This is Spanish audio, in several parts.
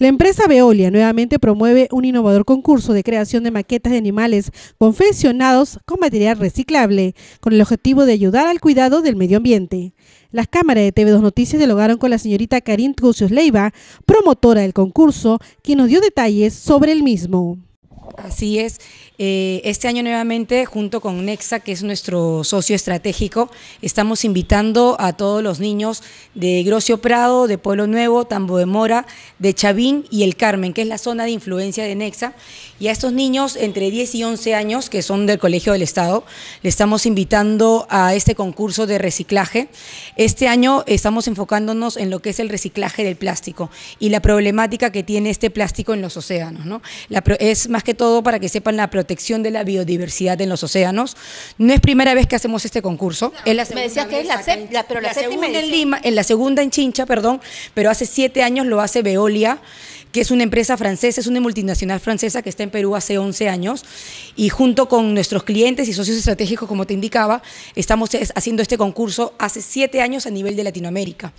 La empresa Veolia nuevamente promueve un innovador concurso de creación de maquetas de animales confeccionados con material reciclable, con el objetivo de ayudar al cuidado del medio ambiente. Las cámaras de TV2 Noticias dialogaron con la señorita Karin Trucios Leiva, promotora del concurso, quien nos dio detalles sobre el mismo. Así es, eh, este año nuevamente, junto con Nexa, que es nuestro socio estratégico, estamos invitando a todos los niños de Grocio Prado, de Pueblo Nuevo, Tambo de Mora, de Chavín y El Carmen, que es la zona de influencia de Nexa. Y a estos niños entre 10 y 11 años, que son del Colegio del Estado, le estamos invitando a este concurso de reciclaje. Este año estamos enfocándonos en lo que es el reciclaje del plástico y la problemática que tiene este plástico en los océanos. ¿no? es más que todo para que sepan la protección de la biodiversidad en los océanos. No es primera vez que hacemos este concurso. me decías que es la, segunda en Lima, en la segunda en Chincha, perdón, pero hace siete años lo hace Veolia que es una empresa francesa, es una multinacional francesa que está en Perú hace 11 años y junto con nuestros clientes y socios estratégicos, como te indicaba, estamos haciendo este concurso hace 7 años a nivel de Latinoamérica.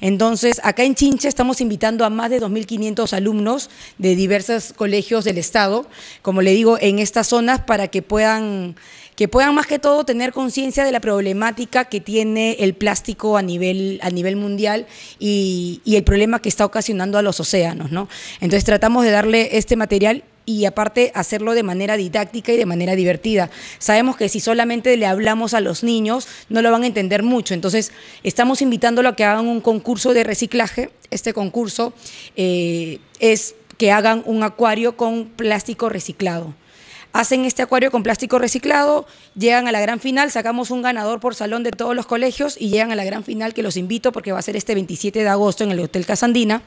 Entonces, acá en Chincha estamos invitando a más de 2.500 alumnos de diversos colegios del Estado, como le digo, en estas zonas para que puedan que puedan más que todo tener conciencia de la problemática que tiene el plástico a nivel, a nivel mundial y, y, el problema que está ocasionando a los océanos. ¿no? Entonces tratamos de darle este material y aparte hacerlo de manera didáctica y de manera divertida. Sabemos que si solamente le hablamos a los niños no lo van a entender mucho, entonces estamos invitándolo a que hagan un concurso de reciclaje. Este concurso eh, es que hagan un acuario con plástico reciclado hacen este acuario con plástico reciclado, llegan a la gran final, sacamos un ganador por salón de todos los colegios y llegan a la gran final que los invito porque va a ser este 27 de agosto en el Hotel Casandina.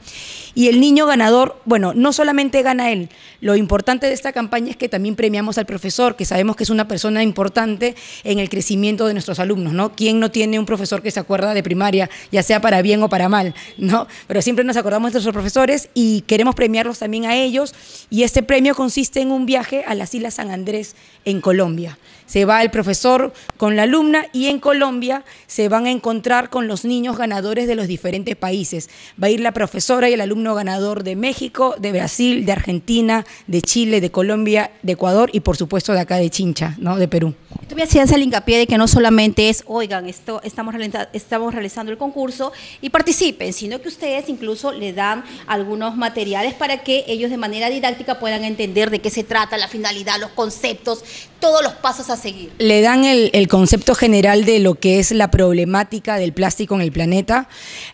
Y el niño ganador, bueno, no solamente gana él, lo importante de esta campaña es que también premiamos al profesor, que sabemos que es una persona importante en el crecimiento de nuestros alumnos, ¿no? ¿Quién no tiene un profesor que se acuerda de primaria, ya sea para bien o para mal, ¿no? Pero siempre nos acordamos de nuestros profesores y queremos premiarlos también a ellos y este premio consiste en un viaje a las Islas San Andrés en Colombia se va el profesor con la alumna y en Colombia se van a encontrar con los niños ganadores de los diferentes países. Va a ir la profesora y el alumno ganador de México, de Brasil, de Argentina, de Chile, de Colombia, de Ecuador y por supuesto de acá de Chincha, ¿no? de Perú. Tú me hacías hincapié de que no solamente es, oigan, esto estamos, estamos realizando el concurso y participen, sino que ustedes incluso le dan algunos materiales para que ellos de manera didáctica puedan entender de qué se trata, la finalidad, los conceptos, todos los pasos a seguir. Le dan el, concepto general de lo que es la problemática del plástico en el planeta.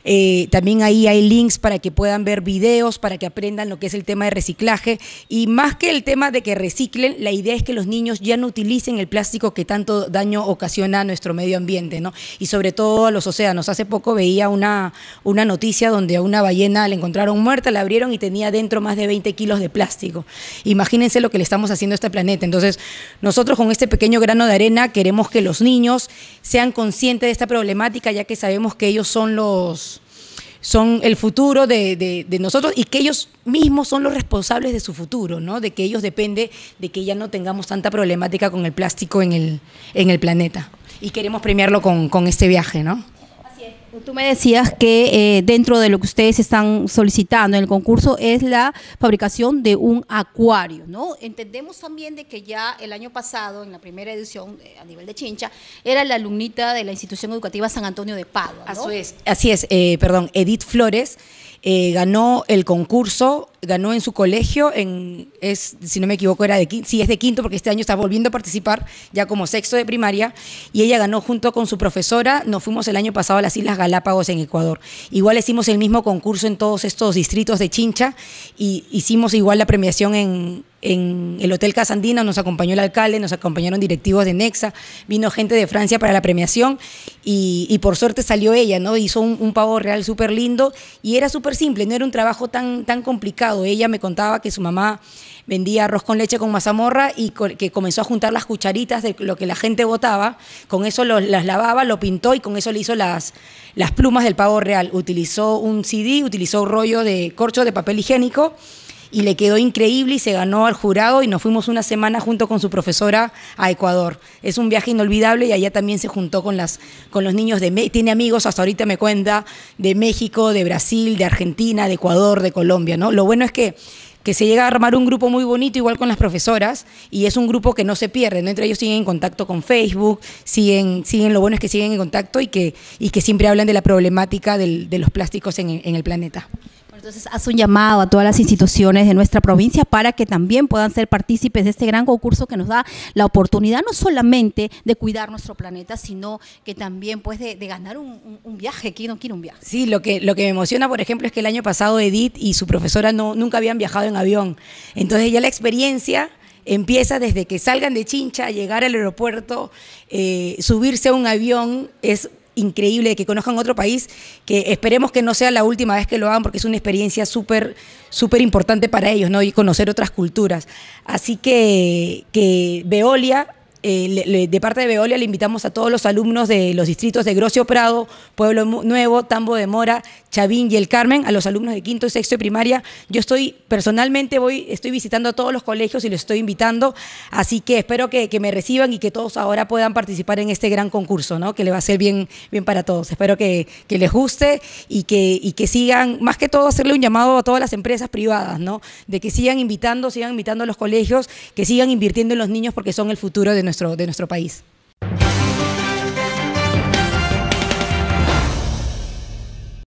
Eh, también ahí hay links para que puedan ver videos, para que aprendan lo que es el tema de reciclaje. Y más que el tema de que reciclen, la idea es que los niños ya no utilicen el plástico que tanto daño ocasiona a nuestro medio ambiente, ¿no? Y sobre todo a los océanos. Hace poco veía una, una noticia donde a una ballena la encontraron muerta, la abrieron y tenía dentro más de 20 kilos de plástico. Imagínense lo que le estamos haciendo a este planeta. Entonces, nosotros con este pequeño grano de arena, queremos que los niños sean conscientes de esta problemática, ya que sabemos que ellos son los son el futuro de, nosotros y que ellos mismos son los responsables de su futuro, ¿no? De que ellos depende de que ya no tengamos tanta problemática con el plástico en el, en el planeta. Y queremos premiarlo con, con este viaje, ¿no? Tú me decías que eh, dentro de lo que ustedes están solicitando en el concurso es la fabricación de un acuario, ¿no? Entendemos también de que ya el año pasado, en la primera edición eh, a nivel de Chincha, era la alumnita de la institución educativa San Antonio de Padua. ¿no? Así es, así es eh, perdón, Edith Flores eh, ganó el concurso, ganó en su colegio, en, es, si no me equivoco era de quinto, sí, es de quinto porque este año está volviendo a participar ya como sexto de primaria y ella ganó junto con su profesora, nos fuimos el año pasado a las Islas Galápagos en Ecuador. Igual hicimos el mismo concurso en todos estos distritos de Chincha y hicimos igual la premiación en en el Hotel Casandina, nos acompañó el alcalde, nos acompañaron directivos de Nexa, vino gente de Francia para la premiación y, por suerte salió ella, ¿no? Hizo un, pavo real súper lindo y era súper simple, no era un trabajo tan, tan complicado. Ella me contaba que su mamá vendía arroz con leche con mazamorra y que comenzó a juntar las cucharitas de lo que la gente botaba, con eso las lavaba, lo pintó y con eso le hizo las, las plumas del pavo real. Utilizó un CD, utilizó un rollo de corcho de papel higiénico y le quedó increíble y se ganó al jurado y nos fuimos una semana junto con su profesora a Ecuador. Es un viaje inolvidable y allá también se juntó con, las, con los niños de tiene amigos, hasta ahorita me cuenta, de México, de Brasil, de Argentina, de Ecuador, de Colombia, ¿no? Lo bueno es que que se llega a armar un grupo muy bonito, igual con las profesoras, y es un grupo que no se pierde. Entre ellos siguen en contacto con Facebook, siguen, siguen, lo bueno es que siguen en contacto y que, y que siempre hablan de la problemática del, de los plásticos en, en el planeta. Entonces, hace un llamado a todas las instituciones de nuestra provincia para que también puedan ser partícipes de este gran concurso que nos da la oportunidad no solamente de cuidar nuestro planeta, sino que también pues de, ganar un, viaje. ¿Quién no quiere un viaje? Sí, lo que, lo que me emociona, por ejemplo, es que el año pasado Edith y su profesora no, nunca habían viajado en avión. Entonces, ya la experiencia empieza desde que salgan de Chincha, llegar al aeropuerto, eh, subirse a un avión, es increíble, que conozcan otro país, que esperemos que no sea la última vez que lo hagan porque es una experiencia súper, súper importante para ellos, ¿no? Y conocer otras culturas. Así que, que Veolia eh, de parte de Veolia le invitamos a todos los alumnos de los distritos de Grocio Prado, Pueblo Nuevo, Tambo de Mora, Chavín y El Carmen, a los alumnos de quinto y sexto y primaria. Yo estoy personalmente voy, estoy visitando a todos los colegios y los estoy invitando, así que espero que, me reciban y que todos ahora puedan participar en este gran concurso, ¿no? Que le va a ser bien, bien para todos. Espero que, les guste y que, y que sigan, más que todo hacerle un llamado a todas las empresas privadas, ¿no? De que sigan invitando, sigan invitando a los colegios, que sigan invirtiendo en los niños porque son el futuro de nuestro de nuestro país.